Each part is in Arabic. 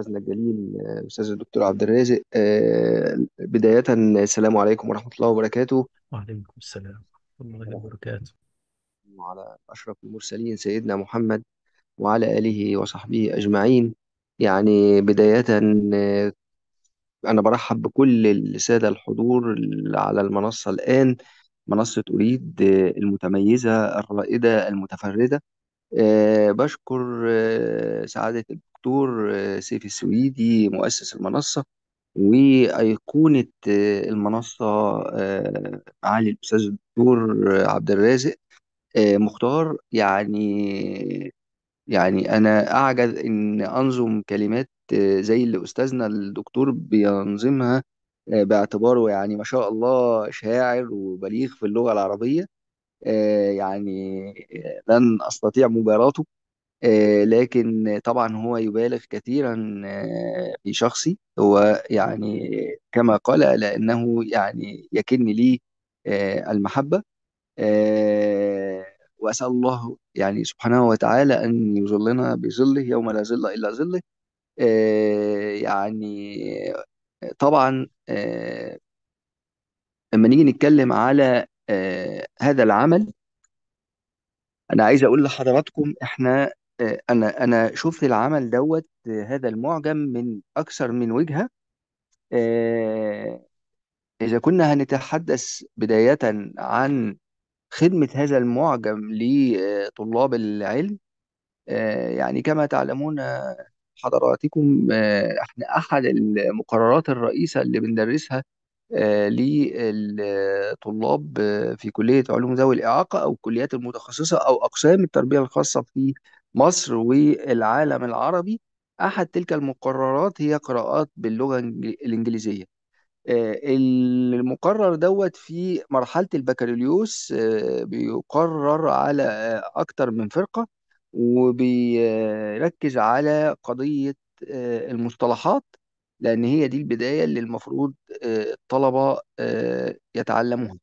استاذنا الجليل آه، استاذ الدكتور عبد الرازق آه، بدايه السلام عليكم ورحمه الله وبركاته وعليكم السلام ورحمه الله وبركاته وعلى اشرف المرسلين سيدنا محمد وعلى اله وصحبه اجمعين يعني بدايه آه، انا برحب بكل الساده الحضور على المنصه الان منصه اريد المتميزه الرائده المتفرده آه، بشكر آه، سعادة الدكتور آه، سيف السويدي مؤسس المنصة وأيقونة المنصة معالي الأستاذ الدكتور عبد الرازق مختار يعني يعني أنا أعجز إن أنظم كلمات زي اللي أستاذنا الدكتور بينظمها باعتباره يعني ما شاء الله شاعر وبليغ في اللغة العربية آه، يعني لن أستطيع مباراته آه، لكن طبعا هو يبالغ كثيرا آه، في شخصي هو يعني كما قال لأنه يعني يكن لي المحبة وأسأل الله يعني سبحانه وتعالى أن يظلنا بظله يوم لا ظل إلا ظله يعني طبعا لما نيجي نتكلم على آه، هذا العمل انا عايز اقول لحضراتكم احنا آه، انا انا شفت العمل دوت آه، هذا المعجم من اكثر من وجهة اذا كنا هنتحدث بداية عن خدمة هذا المعجم لطلاب العلم يعني كما تعلمون حضراتكم احنا احد المقررات الرئيسة اللي بندرسها آه، للطلاب آه، في كلية علوم ذوي الإعاقة أو الكليات المتخصصة أو أقسام التربية الخاصة في مصر والعالم العربي أحد تلك المقررات هي قراءات باللغة الإنجليزية آه، المقرر دوت في مرحلة البكالوريوس بيقرر على أكثر من فرقة وبيركز على قضية المصطلحات لأن هي دي البداية اللي المفروض آه، الطلبة آه، يتعلموها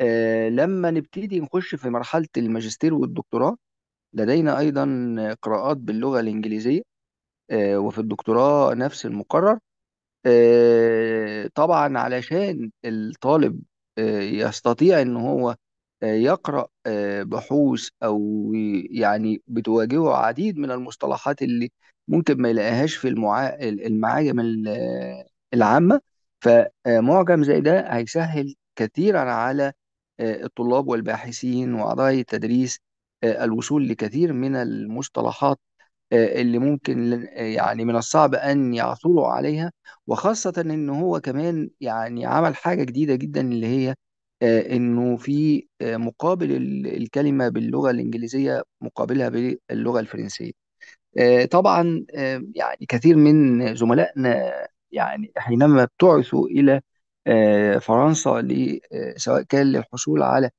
آه، لما نبتدي نخش في مرحلة الماجستير والدكتوراه لدينا أيضا قراءات باللغة الإنجليزية وفي الدكتوراه نفس المقرر طبعا علشان الطالب يستطيع ان هو يقرأ بحوث او يعني بتواجهه عديد من المصطلحات اللي ممكن ما يلاقيهاش في المعاجم العامة فمعجم آه، زي ده هيسهل كثيرا على آه، الطلاب والباحثين وأعضاء التدريس آه، الوصول لكثير من المصطلحات اللي ممكن يعني من الصعب أن يعثروا عليها وخاصة إن هو كمان يعني عمل حاجة جديدة جدا اللي هي إنه في مقابل الكلمة باللغة الإنجليزية مقابلها باللغة الفرنسية آه، طبعا آه، يعني كثير من زملائنا يعني حينما ابتعثوا إلى آه، فرنسا سواء كان للحصول على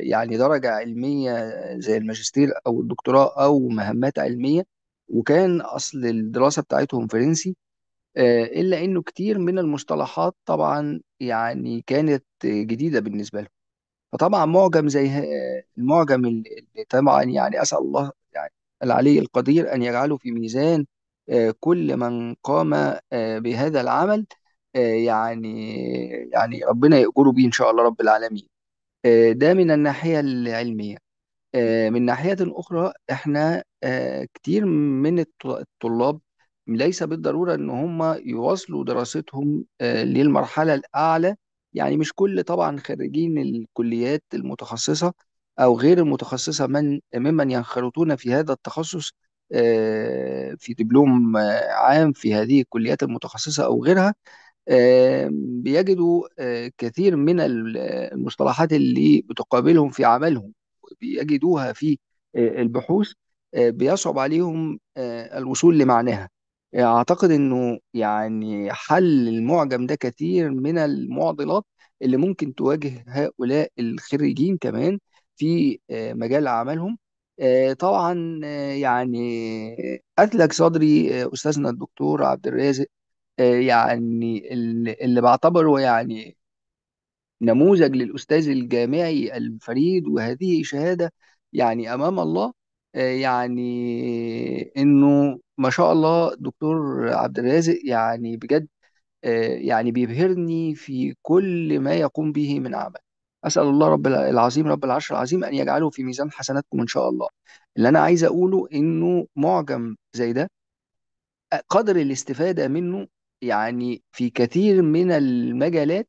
يعني درجة علمية زي الماجستير أو الدكتوراه أو مهمات علمية وكان أصل الدراسة بتاعتهم فرنسي إلا إنه كتير من المصطلحات طبعا يعني كانت جديدة بالنسبة لهم فطبعا معجم زي المعجم اللي طبعا يعني أسأل الله العلي القدير أن يجعله في ميزان آه، كل من قام آه، بهذا العمل آه، يعني يعني ربنا يأجره به إن شاء الله رب العالمين ده من الناحية العلمية من ناحية أخرى إحنا كتير من الطلاب ليس بالضرورة إن هم يواصلوا دراستهم للمرحلة الأعلى يعني مش كل طبعا خريجين الكليات المتخصصة أو غير المتخصصة من ممن ينخرطون في هذا التخصص آه، في دبلوم آه، عام في هذه الكليات المتخصصة أو غيرها بيجدوا آه، كثير من المصطلحات اللي بتقابلهم في عملهم بيجدوها في البحوث بيصعب عليهم الوصول لمعناها اعتقد انه يعني حل المعجم ده كثير من المعضلات اللي ممكن تواجه هؤلاء الخريجين كمان في آه، مجال عملهم آه، طبعا آه، يعني اثلك صدري أستاذنا الدكتور عبد الرازق يعني اللي بعتبره يعني نموذج للأستاذ الجامعي الفريد وهذه شهادة يعني أمام الله يعني إنه ما شاء الله دكتور عبد الرازق يعني بجد يعني بيبهرني في كل ما يقوم به من عمل أسأل الله رب العظيم رب العرش العظيم أن يجعله في ميزان حسناتكم إن شاء الله اللي أنا عايز أقوله إنه معجم زي ده قدر الاستفادة منه يعني في كثير من المجالات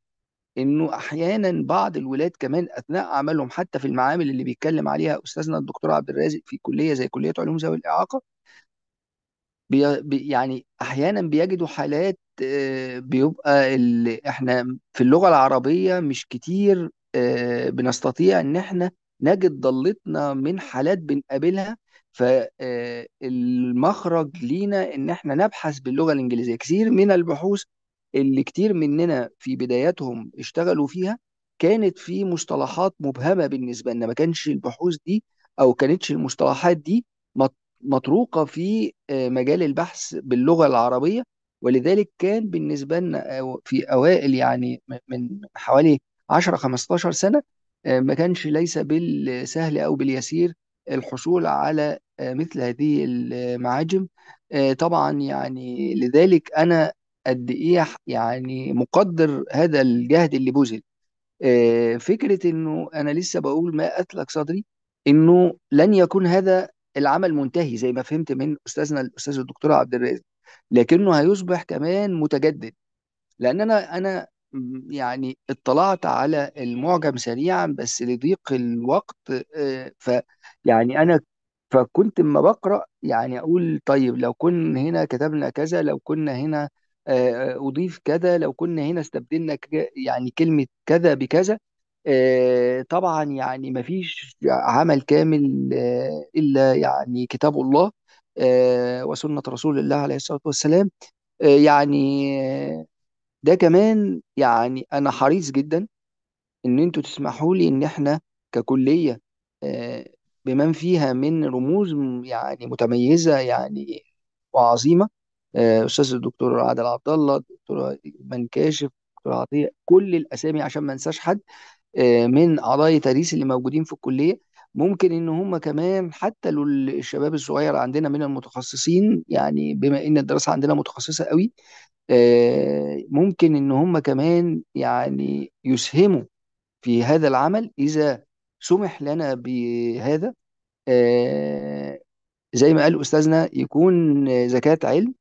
انه احيانا بعض الولاد كمان اثناء عملهم حتى في المعامل اللي بيتكلم عليها استاذنا الدكتور عبد الرازق في كليه زي كليه علوم ذوي الاعاقه بي يعني احيانا بيجدوا حالات آه، بيبقى احنا في اللغه العربيه مش كتير آه، بنستطيع ان احنا نجد ضالتنا من حالات بنقابلها فالمخرج آه، لينا ان احنا نبحث باللغه الانجليزيه كثير من البحوث اللي كتير مننا في بداياتهم اشتغلوا فيها كانت في مصطلحات مبهمه بالنسبه لنا ما كانش البحوث دي او كانتش المصطلحات دي مطروقه في آه، مجال البحث باللغه العربيه ولذلك كان بالنسبه لنا في اوائل يعني من حوالي 10 15 سنه آه، ما كانش ليس بالسهل او باليسير الحصول على آه، مثل هذه المعاجم آه، طبعا يعني لذلك انا قد ايه يعني مقدر هذا الجهد اللي بذل فكره انه انا لسه بقول ما اثلك صدري انه لن يكون هذا العمل منتهي زي ما فهمت من استاذنا الاستاذ الدكتور عبد الرازق لكنه هيصبح كمان متجدد لان انا انا يعني اطلعت على المعجم سريعا بس لضيق الوقت آه، يعني انا فكنت اما بقرا يعني اقول طيب لو كنا هنا كتبنا كذا لو كنا هنا آه، آه، اضيف كذا لو كنا هنا استبدلنا يعني كلمه كذا بكذا طبعا يعني ما فيش عمل كامل الا يعني كتاب الله وسنه رسول الله عليه الصلاه والسلام يعني ده كمان يعني أنا حريص جدا إن أنتوا تسمحوا لي إن إحنا ككلية آه، بمن فيها من رموز يعني متميزة يعني وعظيمة آه، أستاذ الدكتور عادل عبد الله الدكتور من كاشف الدكتور عطية كل الأسامي عشان ما أنساش حد آه، من أعضاء تدريس اللي موجودين في الكلية ممكن إن هم كمان حتى لو الشباب الصغير عندنا من المتخصصين يعني بما إن الدراسة عندنا متخصصة قوي آه، ممكن إن هم كمان يعني يسهموا في هذا العمل إذا سمح لنا بهذا آه، زي ما قال أستاذنا يكون زكاة علم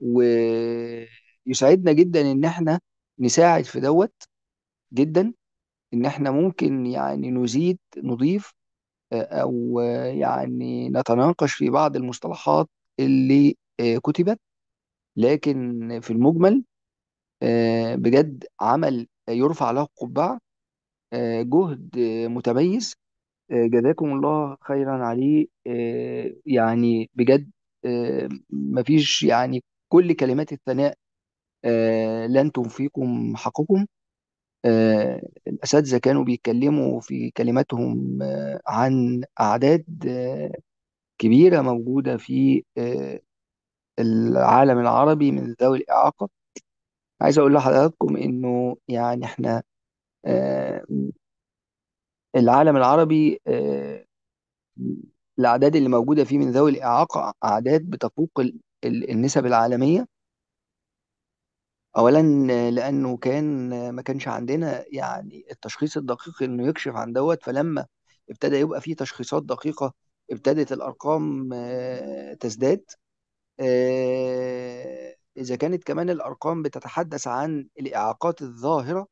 ويساعدنا جدا إن إحنا نساعد في دوت جدا ان احنا ممكن يعني نزيد نضيف أو يعني نتناقش في بعض المصطلحات اللي آه، كتبت لكن في المجمل آه، بجد عمل يرفع له قبعة آه، جهد متميز جزاكم الله خيرا عليه يعني بجد مفيش يعني كل كلمات الثناء لن تنفيكم حقكم آه، الأساتذة كانوا بيتكلموا في كلماتهم آه، عن أعداد آه، كبيرة موجودة في العالم العربي من ذوي الإعاقة عايز أقول لحضراتكم إنه يعني إحنا العالم العربي الأعداد اللي موجودة فيه من ذوي الإعاقة أعداد بتفوق النسب العالمية أولًا لأنه كان ما كانش عندنا يعني التشخيص الدقيق إنه يكشف عن دوت فلمّا ابتدى يبقى فيه تشخيصات دقيقة، ابتدت الأرقام آه، تزداد، آه، إذا كانت كمان الأرقام بتتحدث عن الإعاقات الظاهرة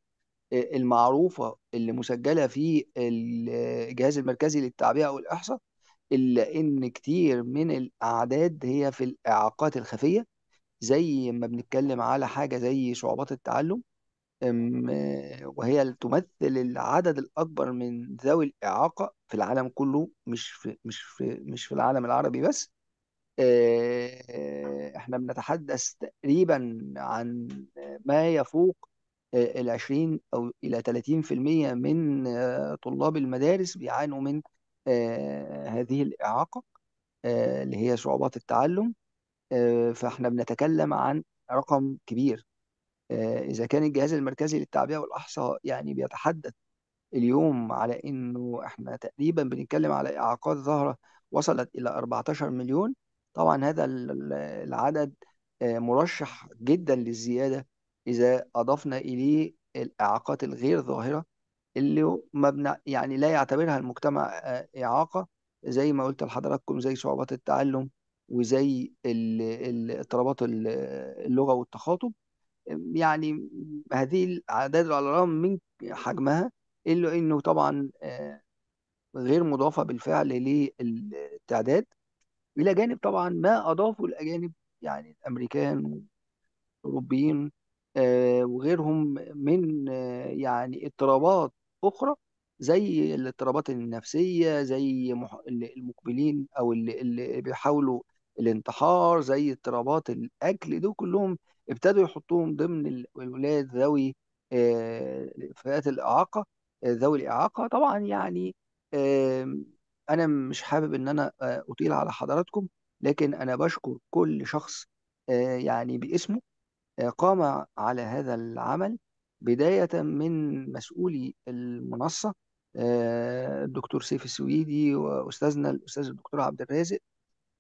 آه، المعروفة اللي مسجّلة في الجهاز المركزي للتعبئة والاحصاء إلا إن كتير من الأعداد هي في الإعاقات الخفية. زي ما بنتكلم على حاجة زي صعوبات التعلم وهي تمثل العدد الأكبر من ذوي الإعاقة في العالم كله مش في مش في مش في العالم العربي بس آه، احنا بنتحدث تقريبا عن ما يفوق آه، ال 20 أو إلى 30% من آه، طلاب المدارس بيعانوا من هذه الإعاقة اللي هي صعوبات التعلم آه، فاحنا بنتكلم عن رقم كبير آه، اذا كان الجهاز المركزي للتعبئه والاحصاء يعني بيتحدث اليوم على انه احنا تقريبا بنتكلم على اعاقات ظاهره وصلت الى 14 مليون طبعا هذا العدد آه، مرشح جدا للزياده اذا اضفنا اليه الاعاقات الغير ظاهره اللي مبنى يعني لا يعتبرها المجتمع اعاقه زي ما قلت لحضراتكم زي صعوبات التعلم وزي اضطرابات اللغه والتخاطب يعني هذه الاعداد على الرغم من حجمها الا انه طبعا آه، غير مضافه بالفعل للتعداد الى جانب طبعا ما اضافه الاجانب يعني الامريكان والاوروبيين آه، وغيرهم من آه، يعني اضطرابات اخرى زي الاضطرابات النفسيه زي المقبلين او اللي بيحاولوا الانتحار زي اضطرابات الاكل دول كلهم ابتدوا يحطوهم ضمن الولاد ذوي آه، فئات الاعاقه آه، ذوي الاعاقه طبعا يعني انا مش حابب ان انا آه، اطيل على حضراتكم لكن انا بشكر كل شخص يعني باسمه قام على هذا العمل بداية من مسؤولي المنصة الدكتور سيف السويدي وأستاذنا الأستاذ الدكتور عبد الرازق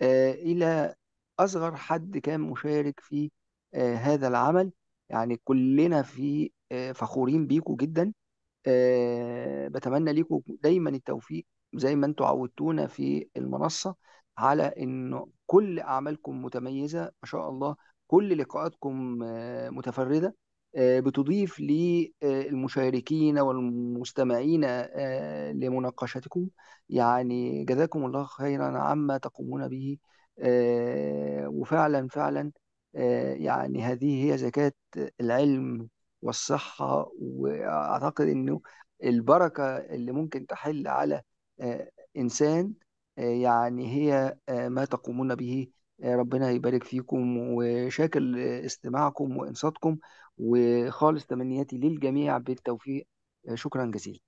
آه، إلى أصغر حد كان مشارك في آه، هذا العمل يعني كلنا في آه، فخورين بيكوا جدا بتمنى ليكوا دايما التوفيق زي ما انتوا عودتونا في المنصة على إنه كل أعمالكم متميزة ما شاء الله كل لقاءاتكم متفردة آه، بتضيف للمشاركين آه، والمستمعين آه، لمناقشتكم يعني جزاكم الله خيرا عما تقومون به وفعلا فعلا يعني هذه هي زكاة العلم والصحة وأعتقد أنه البركة اللي ممكن تحل على إنسان يعني هي ما تقومون به ربنا يبارك فيكم وشاكر استماعكم وإنصاتكم وخالص تمنياتي للجميع بالتوفيق شكرا جزيلا